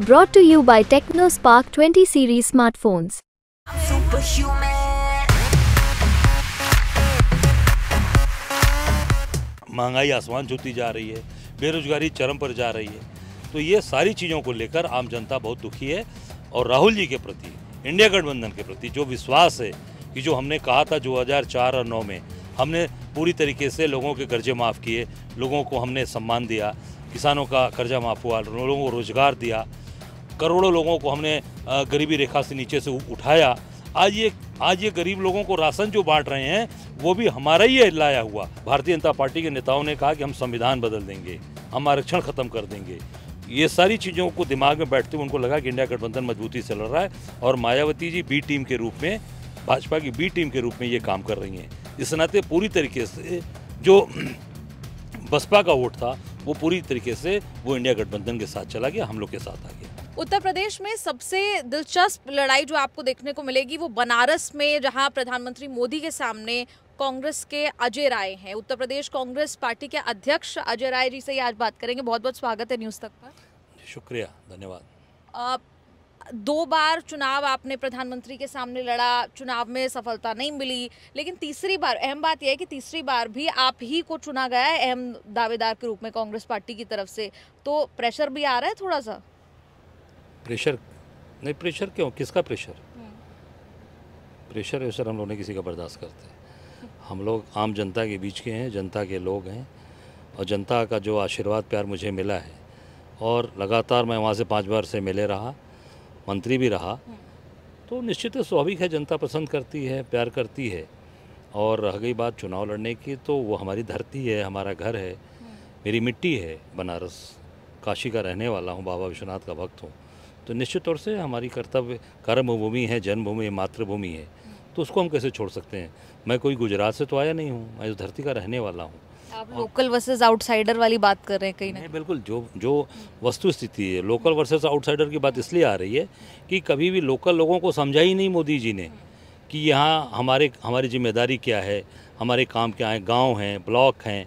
brought to you by TechnoSpark 20 series smartphones. महंगाई आसमान छूती जा रही है बेरोजगारी चरम पर जा रही है तो ये सारी चीज़ों को लेकर आम जनता बहुत दुखी है और राहुल जी के प्रति इंडिया गठबंधन के प्रति जो विश्वास है कि जो हमने कहा था 2004 और 9 में हमने पूरी तरीके से लोगों के कर्जे माफ़ किए लोगों को हमने सम्मान दिया किसानों का कर्जा माफ़ हुआ लोगों को रोज़गार दिया करोड़ों लोगों को हमने गरीबी रेखा से नीचे से उठाया आज ये आज ये गरीब लोगों को राशन जो बांट रहे हैं वो भी हमारा ही लाया हुआ भारतीय जनता पार्टी के नेताओं ने कहा कि हम संविधान बदल देंगे हम आरक्षण ख़त्म कर देंगे ये सारी चीज़ों को दिमाग में बैठते हुए उनको लगा कि इंडिया गठबंधन मजबूती से लड़ रहा है और मायावती जी बी टीम के रूप में भाजपा की बी टीम के रूप में ये काम कर रही हैं इस नाते पूरी तरीके से जो बसपा का वोट था वो पूरी तरीके से वो इंडिया गठबंधन के साथ चला गया हम लोग के साथ आ गया उत्तर प्रदेश में सबसे दिलचस्प लड़ाई जो आपको देखने को मिलेगी वो बनारस में जहां प्रधानमंत्री मोदी के सामने कांग्रेस के अजय राय हैं उत्तर प्रदेश कांग्रेस पार्टी के अध्यक्ष अजय राय जी से ही आज बात करेंगे बहुत बहुत स्वागत है न्यूज़ तक पर शुक्रिया धन्यवाद दो बार चुनाव आपने प्रधानमंत्री के सामने लड़ा चुनाव में सफलता नहीं मिली लेकिन तीसरी बार अहम बात यह है कि तीसरी बार भी आप ही को चुना गया है अहम दावेदार के रूप में कांग्रेस पार्टी की तरफ से तो प्रेशर भी आ रहा है थोड़ा सा प्रेशर नहीं प्रेशर क्यों किसका प्रेशर प्रेशर वेशर हम लोग नहीं किसी का बर्दाश्त करते हम लोग आम जनता के बीच के हैं जनता के लोग हैं और जनता का जो आशीर्वाद प्यार मुझे मिला है और लगातार मैं वहाँ से पाँच बार से मिले रहा मंत्री भी रहा हम्म। तो निश्चित स्वाभाविक है जनता पसंद करती है प्यार करती है और रह गई बात चुनाव लड़ने की तो वो हमारी धरती है हमारा घर है हम्म। मेरी मिट्टी है बनारस काशी का रहने वाला हूँ बाबा विश्वनाथ का भक्त हूँ तो निश्चित तौर से हमारी कर्तव्य कर्मभूमि है जन्मभूमि है मातृभूमि है तो उसको हम कैसे छोड़ सकते हैं मैं कोई गुजरात से तो आया नहीं हूँ मैं इस धरती का रहने वाला हूँ आप लोकल वर्सेस आउटसाइडर वाली बात कर रहे हैं कहीं ना बिल्कुल जो जो वस्तु स्थिति है लोकल वर्सेस आउटसाइडर की बात इसलिए आ रही है कि कभी भी लोकल लोगों को समझा ही नहीं मोदी जी ने कि यहाँ हमारे हमारी जिम्मेदारी क्या है हमारे काम क्या है गांव हैं ब्लॉक हैं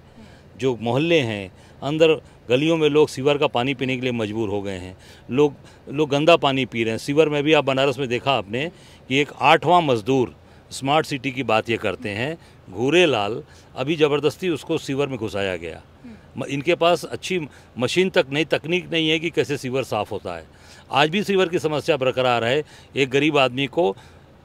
जो मोहल्ले हैं अंदर गलियों में लोग सीवर का पानी पीने के लिए मजबूर हो गए हैं लोग लोग गंदा पानी पी रहे हैं सीवर में भी आप बनारस में देखा आपने कि एक आठवां मजदूर स्मार्ट सिटी की बात ये करते हैं घूरे लाल अभी ज़बरदस्ती उसको सीवर में घुसाया गया इनके पास अच्छी मशीन तक नहीं तकनीक नहीं है कि कैसे सीवर साफ़ होता है आज भी सीवर की समस्या बरकरार है एक गरीब आदमी को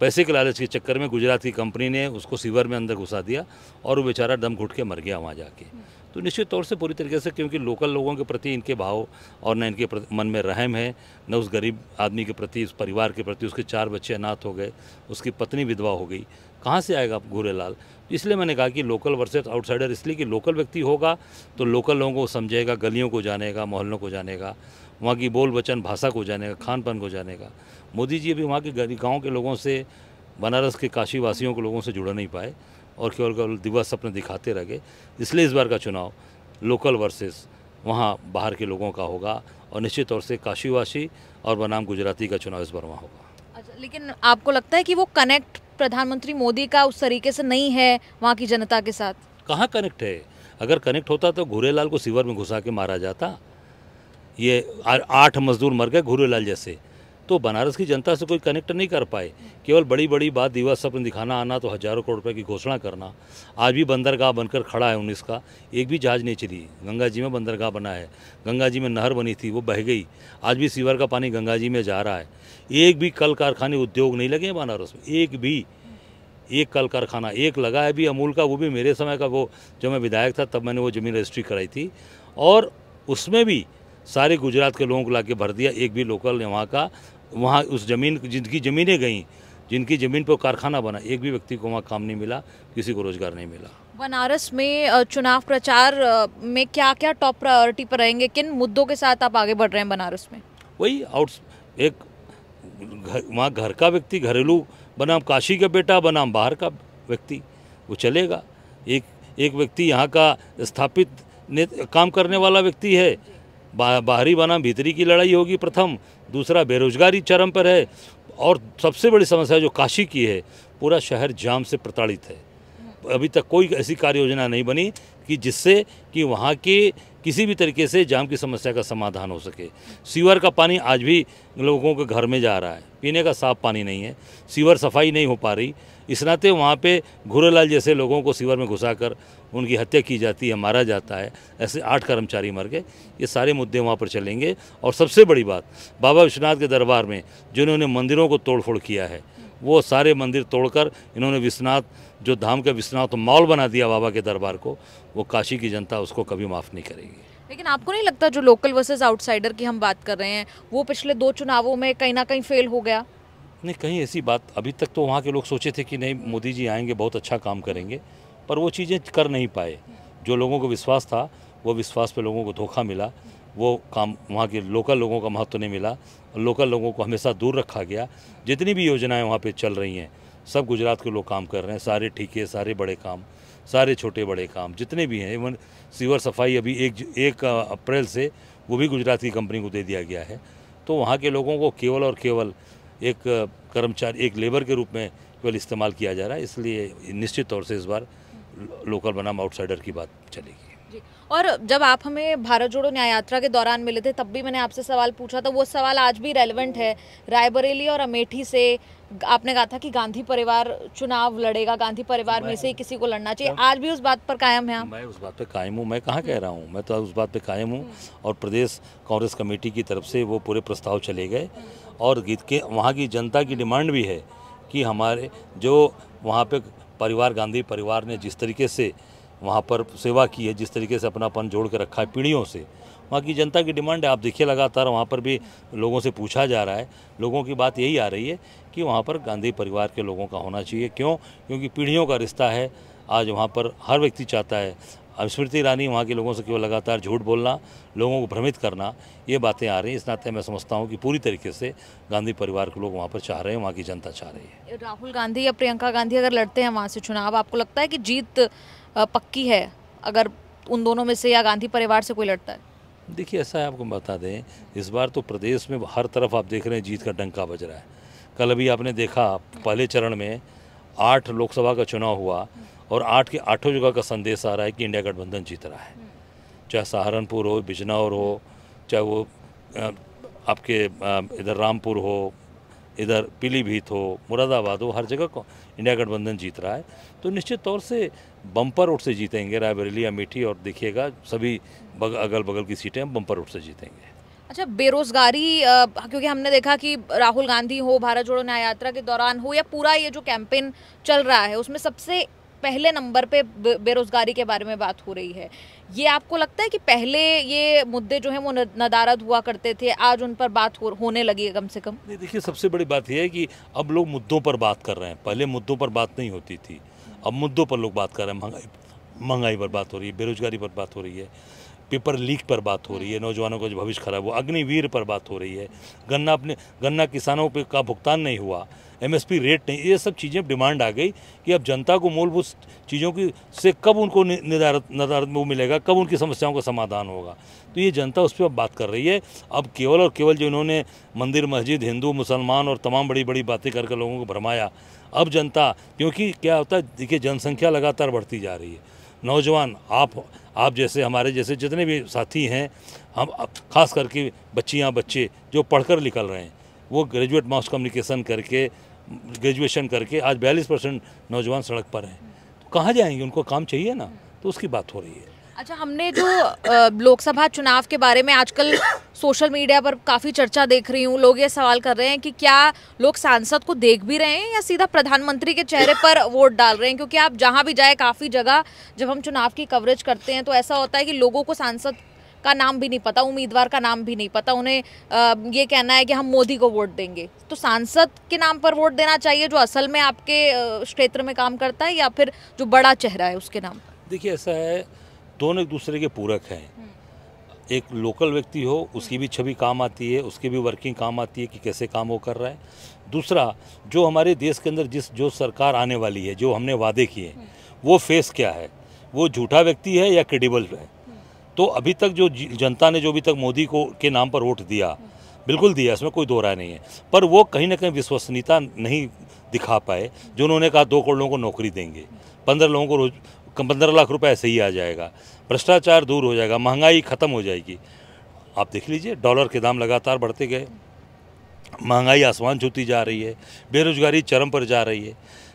पैसे के लालच के चक्कर में गुजरात की कंपनी ने उसको सीवर में अंदर घुसा दिया और वो बेचारा दम घुट के मर गया वहाँ जाके तो निश्चित तौर से पूरी तरीके से क्योंकि लोकल लोगों के प्रति इनके भाव और न इनके मन में रहम है न उस गरीब आदमी के प्रति उस परिवार के प्रति उसके चार बच्चे अनाथ हो गए उसकी पत्नी विधवा हो गई कहाँ से आएगा गोरेलाल इसलिए मैंने कहा कि लोकल वर्सेस आउटसाइडर इसलिए कि लोकल व्यक्ति होगा तो लोकल लोगों को समझेगा गलियों को जानेगा मोहल्लों को जानेगा वहाँ की बोल वचन भाषा को जानेगा खान पान को जानेगा मोदी जी अभी वहाँ के गाँव के लोगों से बनारस के काशी वासियों के लोगों से जुड़ नहीं पाए और केवल केवल दिवस अपने दिखाते रह गए इसलिए इस बार का चुनाव लोकल वर्सेस वहाँ बाहर के लोगों का होगा और निश्चित तौर से काशीवासी और बनाम गुजराती का चुनाव इस बार वहाँ होगा अच्छा लेकिन आपको लगता है कि वो कनेक्ट प्रधानमंत्री मोदी का उस तरीके से नहीं है वहाँ की जनता के साथ कहाँ कनेक्ट है अगर कनेक्ट होता तो घूरेलाल को सीवर में घुसा के मारा जाता ये आठ मजदूर मर गए घूरेलाल जैसे तो बनारस की जनता से कोई कनेक्ट नहीं कर पाए केवल बड़ी बड़ी बात दिवस सब दिखाना आना तो हज़ारों करोड़ रुपये की घोषणा करना आज भी बंदरगाह बनकर खड़ा है उन्नीस का एक भी जहाज़ नहीं चली गंगा जी में बंदरगाह बना है गंगा जी में नहर बनी थी वो बह गई आज भी सीवर का पानी गंगा जी में जा रहा है एक भी कल कारखाने उद्योग नहीं लगे हैं बनारस में एक भी एक कल कारखाना एक लगा है भी अमूल का वो भी मेरे समय का वो जब मैं विधायक था तब मैंने वो ज़मीन रजिस्ट्री कराई थी और उसमें भी सारे गुजरात के लोगों को ला के भर दिया एक भी लोकल ने वहाँ का वहाँ उस ज़मीन जिनकी ज़मीनें गईं जिनकी ज़मीन पर कारखाना बना एक भी व्यक्ति को वहाँ काम नहीं मिला किसी को रोज़गार नहीं मिला बनारस में चुनाव प्रचार में क्या क्या टॉप प्रायोरिटी पर रहेंगे किन मुद्दों के साथ आप आगे बढ़ रहे हैं बनारस में वही आउट एक घर वहाँ घर का व्यक्ति घरेलू बनाम काशी का बेटा बनाम बाहर का व्यक्ति वो चलेगा एक एक व्यक्ति यहाँ का स्थापित ने काम करने वाला व्यक्ति है बा, बाहरी बनाम भीतरी की लड़ाई होगी प्रथम दूसरा बेरोजगारी चरम पर है और सबसे बड़ी समस्या जो काशी की है पूरा शहर जाम से प्रताड़ित है अभी तक कोई ऐसी कार्य योजना नहीं बनी कि जिससे कि वहाँ के किसी भी तरीके से जाम की समस्या का समाधान हो सके सीवर का पानी आज भी लोगों के घर में जा रहा है पीने का साफ पानी नहीं है सीवर सफाई नहीं हो पा रही इस नाते वहाँ पे घुरेलाल जैसे लोगों को सीवर में घुसाकर उनकी हत्या की जाती है मारा जाता है ऐसे आठ कर्मचारी मर गए ये सारे मुद्दे वहाँ पर चलेंगे और सबसे बड़ी बात बाबा विश्वनाथ के दरबार में जिन्होंने मंदिरों को तोड़फोड़ किया है वो सारे मंदिर तोड़कर इन्होंने विश्वनाथ जो धाम का विश्वनाथ मॉल बना दिया बाबा के दरबार को वो काशी की जनता उसको कभी माफ़ नहीं करेगी लेकिन आपको नहीं लगता जो लोकल वर्सेज आउटसाइडर की हम बात कर रहे हैं वो पिछले दो चुनावों में कहीं ना कहीं फेल हो गया नहीं कहीं ऐसी बात अभी तक तो वहाँ के लोग सोचे थे कि नहीं मोदी जी आएंगे बहुत अच्छा काम करेंगे पर वो चीज़ें कर नहीं पाए जो लोगों को विश्वास था वो विश्वास पे लोगों को धोखा मिला वो काम वहाँ के लोकल लोगों का महत्व नहीं मिला लोकल लोगों को हमेशा दूर रखा गया जितनी भी योजनाएं वहाँ पे चल रही हैं सब गुजरात के लोग काम कर रहे हैं सारे ठीके सारे बड़े काम सारे छोटे बड़े काम जितने भी हैं इवन सीवर सफाई अभी एक एक अप्रैल से वो भी गुजरात की कंपनी को दे दिया गया है तो वहाँ के लोगों को केवल और केवल एक कर्मचारी एक लेबर के रूप में केवल इस्तेमाल किया जा रहा है इसलिए निश्चित तौर से इस बार लोकल बनाम आउटसाइडर की बात चलेगी जी और जब आप हमें भारत जोड़ो न्याय यात्रा के दौरान मिले थे तब भी मैंने आपसे सवाल पूछा था वो सवाल आज भी रेलिवेंट है रायबरेली और अमेठी से आपने कहा था कि गांधी परिवार चुनाव लड़ेगा गांधी परिवार में से ही किसी को लड़ना चाहिए आज भी उस बात पर कायम है मैं उस बात पर कायम हूँ मैं कहाँ कह हम्म। रहा हूँ मैं तो उस बात पर कायम हूँ हम्म। और प्रदेश कांग्रेस कमेटी की तरफ से वो पूरे प्रस्ताव चले गए हम्म। और गीत के वहाँ की जनता की डिमांड भी है कि हमारे जो वहाँ पे परिवार गांधी परिवार ने जिस तरीके से वहाँ पर सेवा की है जिस तरीके से अपनापन जोड़ के रखा है पीढ़ियों से वहाँ की जनता की डिमांड है आप देखिए लगातार वहाँ पर भी लोगों से पूछा जा रहा है लोगों की बात यही आ रही है कि वहाँ पर गांधी परिवार के लोगों का होना चाहिए क्यों क्योंकि पीढ़ियों का रिश्ता है आज वहाँ पर हर व्यक्ति चाहता है अब स्मृति ईरानी वहाँ के लोगों से केवल लगातार झूठ बोलना लोगों को भ्रमित करना ये बातें आ रही हैं इस नाते मैं समझता हूँ कि पूरी तरीके से गांधी परिवार के लोग वहाँ पर चाह रहे हैं वहाँ की जनता चाह रही है राहुल गांधी या प्रियंका गांधी अगर लड़ते हैं वहाँ से चुनाव आपको लगता है कि जीत पक्की है अगर उन दोनों में से या गांधी परिवार से कोई लड़ता है देखिए ऐसा है आपको बता दें इस बार तो प्रदेश में हर तरफ आप देख रहे हैं जीत का डंका बज रहा है कल अभी आपने देखा पहले चरण में आठ लोकसभा का चुनाव हुआ और आठ के आठों जगह का संदेश आ रहा है कि इंडिया गठबंधन जीत रहा है चाहे सहारनपुर हो बिजनौर हो चाहे वो आपके इधर रामपुर हो इधर पीलीभीत हो मुरादाबाद हो हर जगह इंडिया गठबंधन जीत रहा है तो निश्चित तौर से बम्पर उठ से जीतेंगे रायबरेली अमेठी और देखिएगा सभी बग, अगल बगल की सीटें हम बम्पर उठ से जीतेंगे अच्छा बेरोजगारी क्योंकि हमने देखा कि राहुल गांधी हो भारत जोड़ो न्याय यात्रा के दौरान हो या पूरा ये जो कैंपेन चल रहा है उसमें सबसे पहले नंबर पे बेरोज़गारी के बारे में बात हो रही है ये आपको लगता है कि पहले ये मुद्दे जो हैं वो नदारद हुआ करते थे आज उन पर बात हो, होने लगी है कम से कम नहीं देखिए सबसे बड़ी बात यह है कि अब लोग मुद्दों पर बात कर रहे हैं पहले मुद्दों पर बात नहीं होती थी अब मुद्दों पर लोग बात कर रहे हैं महंगाई महंगाई पर बात हो रही है बेरोजगारी पर बात हो रही है पेपर लीक पर बात हो रही है नौजवानों का जो भविष्य खराब हुआ अग्निवीर पर बात हो रही है गन्ना अपने गन्ना किसानों पर का भुगतान नहीं हुआ एमएसपी रेट नहीं ये सब चीज़ें डिमांड आ गई कि अब जनता को मूलभूत चीज़ों की से कब उनको निर्धारित निर्धारित वो मिलेगा कब उनकी समस्याओं का समाधान होगा तो ये जनता उस पर अब बात कर रही है अब केवल और केवल जो इन्होंने मंदिर मस्जिद हिंदू मुसलमान और तमाम बड़ी बड़ी बातें करके लोगों को भरमाया अब जनता क्योंकि क्या होता है देखिए जनसंख्या लगातार बढ़ती जा रही है नौजवान आप आप जैसे हमारे जैसे जितने भी साथी हैं हम खास करके बच्चियाँ बच्चे जो पढ़कर निकल रहे हैं वो ग्रेजुएट मास कम्युनिकेशन करके ग्रेजुएशन करके आज बयालीस परसेंट नौजवान सड़क पर हैं तो कहाँ जाएंगे उनको काम चाहिए ना तो उसकी बात हो रही है अच्छा हमने जो लोकसभा चुनाव के बारे में आजकल सोशल मीडिया पर काफ़ी चर्चा देख रही हूँ लोग ये सवाल कर रहे हैं कि क्या लोग सांसद को देख भी रहे हैं या सीधा प्रधानमंत्री के चेहरे पर वोट डाल रहे हैं क्योंकि आप जहाँ भी जाए काफ़ी जगह जब हम चुनाव की कवरेज करते हैं तो ऐसा होता है कि लोगों को सांसद का नाम भी नहीं पता उम्मीदवार का नाम भी नहीं पता उन्हें ये कहना है कि हम मोदी को वोट देंगे तो सांसद के नाम पर वोट देना चाहिए जो असल में आपके क्षेत्र में काम करता है या फिर जो बड़ा चेहरा है उसके नाम देखिए ऐसा है दोनों एक दूसरे के पूरक हैं हम्म। एक लोकल व्यक्ति हो उसकी भी छवि काम आती है उसकी भी वर्किंग काम आती है कि कैसे काम वो कर रहा है दूसरा जो हमारे देश के अंदर जिस जो सरकार आने वाली है जो हमने वादे किए हम्म। वो फेस क्या है वो झूठा व्यक्ति है या क्रेडिबल है तो अभी तक जो जनता ने जो अभी तक मोदी को के नाम पर वोट दिया बिल्कुल दिया इसमें कोई दो राय नहीं है पर वो कहीं ना कहीं विश्वसनीयता नहीं दिखा पाए जो उन्होंने कहा दो करोड़ लोगों को नौकरी देंगे पंद्रह लोगों को रोज पंद्रह लाख रुपए ऐसे ही आ जाएगा भ्रष्टाचार दूर हो जाएगा महंगाई ख़त्म हो जाएगी आप देख लीजिए डॉलर के दाम लगातार बढ़ते गए महंगाई आसमान छूती जा रही है बेरोजगारी चरम पर जा रही है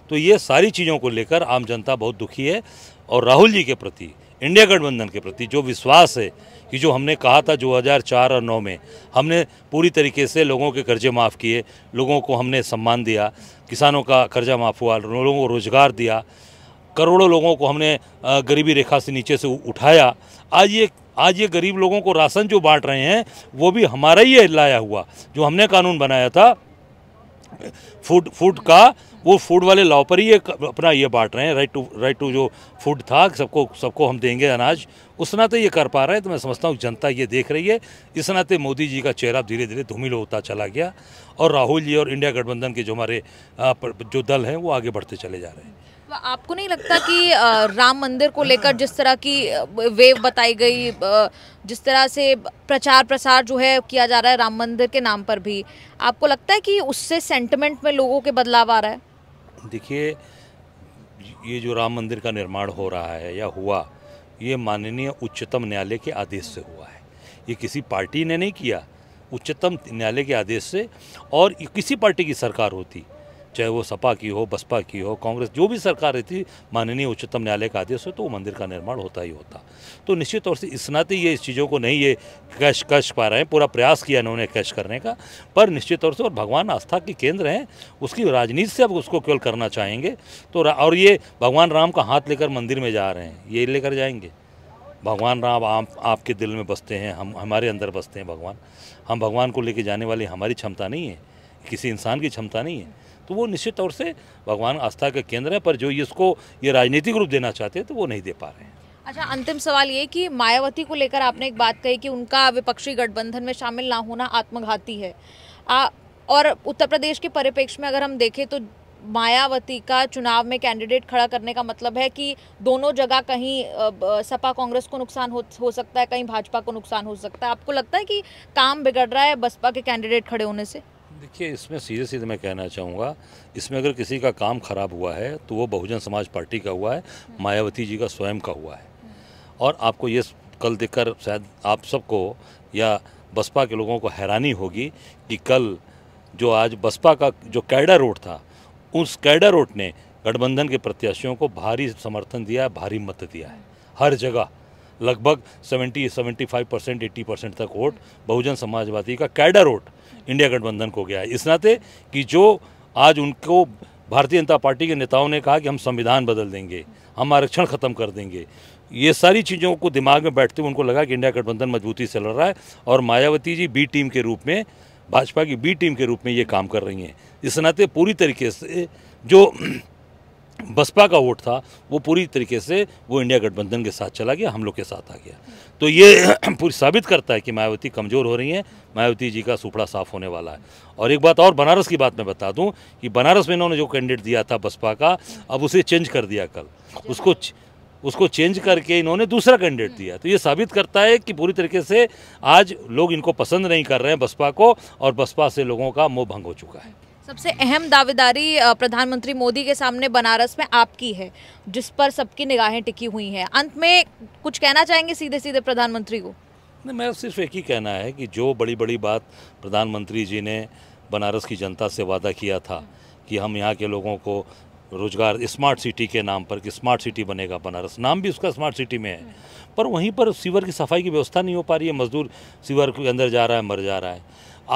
तो ये सारी चीज़ों को लेकर आम जनता बहुत दुखी है और राहुल जी के प्रति इंडिया गठबंधन के प्रति जो विश्वास है कि जो हमने कहा था 2004 और 9 में हमने पूरी तरीके से लोगों के कर्जे माफ़ किए लोगों को हमने सम्मान दिया किसानों का कर्जा माफ़ हुआ लोगों को रोज़गार दिया करोड़ों लोगों को हमने गरीबी रेखा से नीचे से उठाया आज ये आज ये गरीब लोगों को राशन जो बांट रहे हैं वो भी हमारा ही लाया हुआ जो हमने कानून बनाया था फूड फूड का वो फूड वाले लाव पर ही ये अपना ये बांट रहे हैं राइट टू राइट टू जो फूड था सबको सबको हम देंगे अनाज उस नाते तो ये कर पा रहे हैं तो मैं समझता हूँ जनता ये देख रही है इस नाते तो मोदी जी का चेहरा धीरे धीरे धूमिल होता चला गया और राहुल जी और इंडिया गठबंधन के जो हमारे जो दल हैं वो आगे बढ़ते चले जा रहे हैं तो आपको नहीं लगता कि राम मंदिर को लेकर जिस तरह की वेव बताई गई जिस तरह से प्रचार प्रसार जो है किया जा रहा है राम मंदिर के नाम पर भी आपको लगता है कि उससे सेंटिमेंट में लोगों के बदलाव आ रहा है देखिए ये जो राम मंदिर का निर्माण हो रहा है या हुआ ये माननीय उच्चतम न्यायालय के आदेश से हुआ है ये किसी पार्टी ने नहीं किया उच्चतम न्यायालय के आदेश से और किसी पार्टी की सरकार होती चाहे वो सपा की हो बसपा की हो कांग्रेस जो भी सरकार रहती माननीय उच्चतम न्यायालय का आदेश हो तो वो मंदिर का निर्माण होता ही होता तो निश्चित तौर से नाते ये इस चीज़ों को नहीं ये कैश कैश पा रहे हैं पूरा प्रयास किया इन्होंने कैश करने का पर निश्चित तौर से और भगवान आस्था के केंद्र हैं उसकी राजनीति से अब उसको केवल करना चाहेंगे तो और ये भगवान राम का हाथ लेकर मंदिर में जा रहे हैं ये लेकर जाएंगे भगवान राम आप आपके दिल में बसते हैं हम हमारे अंदर बसते हैं भगवान हम भगवान को लेके जाने वाली हमारी क्षमता नहीं है किसी इंसान की क्षमता नहीं है तो वो निश्चित तौर से भगवान आस्था का केंद्र है पर जो इसको ये राजनीतिक रूप देना चाहते हैं तो वो नहीं दे पा रहे हैं अच्छा अंतिम सवाल ये कि मायावती को लेकर आपने एक बात कही कि उनका विपक्षी गठबंधन में शामिल ना होना आत्मघाती है आ, और उत्तर प्रदेश के परिप्रेक्ष्य में अगर हम देखें तो मायावती का चुनाव में कैंडिडेट खड़ा करने का मतलब है कि दोनों जगह कहीं सपा कांग्रेस को नुकसान हो हो सकता है कहीं भाजपा को नुकसान हो सकता है आपको लगता है कि काम बिगड़ रहा है बसपा के कैंडिडेट खड़े होने से देखिए इसमें सीधे सीधे मैं कहना चाहूँगा इसमें अगर किसी का काम खराब हुआ है तो वो बहुजन समाज पार्टी का हुआ है मायावती जी का स्वयं का हुआ है और आपको ये कल देखकर शायद आप सबको या बसपा के लोगों को हैरानी होगी कि कल जो आज बसपा का जो कैडर रोड था उस कैडर रोड ने गठबंधन के प्रत्याशियों को भारी समर्थन दिया है भारी मत दिया है हर जगह लगभग 70 75 परसेंट एट्टी परसेंट तक वोट बहुजन समाजवादी का कैडर वोट इंडिया गठबंधन को गया है इस नाते कि जो आज उनको भारतीय जनता पार्टी के नेताओं ने कहा कि हम संविधान बदल देंगे हम आरक्षण ख़त्म कर देंगे ये सारी चीज़ों को दिमाग में बैठते हुए उनको लगा कि इंडिया गठबंधन मजबूती से लड़ रहा है और मायावती जी बी टीम के रूप में भाजपा की बी टीम के रूप में ये काम कर रही हैं इस नाते पूरी तरीके से जो बसपा का वोट था वो पूरी तरीके से वो इंडिया गठबंधन के साथ चला गया हम लोग के साथ आ गया तो ये पूरी साबित करता है कि मायावती कमज़ोर हो रही हैं मायावती जी का सुपड़ा साफ होने वाला है और एक बात और बनारस की बात मैं बता दूं कि बनारस में इन्होंने जो कैंडिडेट दिया था बसपा का अब उसे चेंज कर दिया कल उसको उसको चेंज करके इन्होंने दूसरा कैंडिडेट हम्म। दिया तो ये साबित करता है कि पूरी तरीके से आज लोग इनको पसंद नहीं कर रहे हैं बसपा को और बसपा से लोगों का मोह भंग हो चुका है सबसे अहम दावेदारी प्रधानमंत्री मोदी के सामने बनारस में आपकी है जिस पर सबकी निगाहें टिकी हुई हैं अंत में कुछ कहना चाहेंगे सीधे सीधे प्रधानमंत्री को नहीं मेरा सिर्फ एक ही कहना है कि जो बड़ी बड़ी बात प्रधानमंत्री जी ने बनारस की जनता से वादा किया था कि हम यहाँ के लोगों को रोजगार स्मार्ट सिटी के नाम पर कि स्मार्ट सिटी बनेगा बनारस नाम भी उसका स्मार्ट सिटी में है पर वहीं पर सीवर की सफाई की व्यवस्था नहीं हो पा रही है मजदूर सीवर के अंदर जा रहा है मर जा रहा है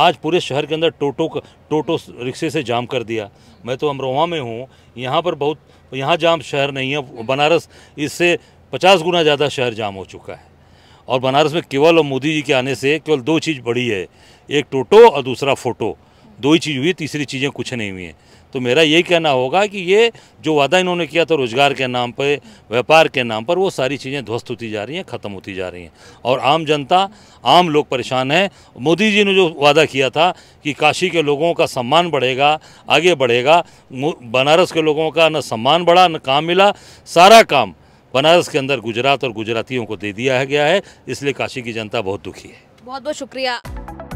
आज पूरे शहर के अंदर टोटो का टोटो रिक्शे से जाम कर दिया मैं तो अमरोहा में हूँ यहाँ पर बहुत यहाँ जाम शहर नहीं है हम्म। बनारस इससे पचास गुना ज़्यादा शहर जाम हो चुका है और बनारस में केवल और मोदी जी के आने से केवल दो चीज़ बढ़ी है एक टोटो और दूसरा फ़ोटो दो ही चीज़ हुई तीसरी चीज़ें कुछ नहीं हुई हैं तो मेरा यही कहना होगा कि ये जो वादा इन्होंने किया था रोज़गार के नाम पर व्यापार के नाम पर वो सारी चीज़ें ध्वस्त होती जा रही हैं ख़त्म होती जा रही हैं और आम जनता आम लोग परेशान हैं मोदी जी ने जो वादा किया था कि काशी के लोगों का सम्मान बढ़ेगा आगे बढ़ेगा बनारस के लोगों का न सम्मान बढ़ा न काम मिला सारा काम बनारस के अंदर गुजरात और गुजरातियों को दे दिया गया है इसलिए काशी की जनता बहुत दुखी है बहुत बहुत शुक्रिया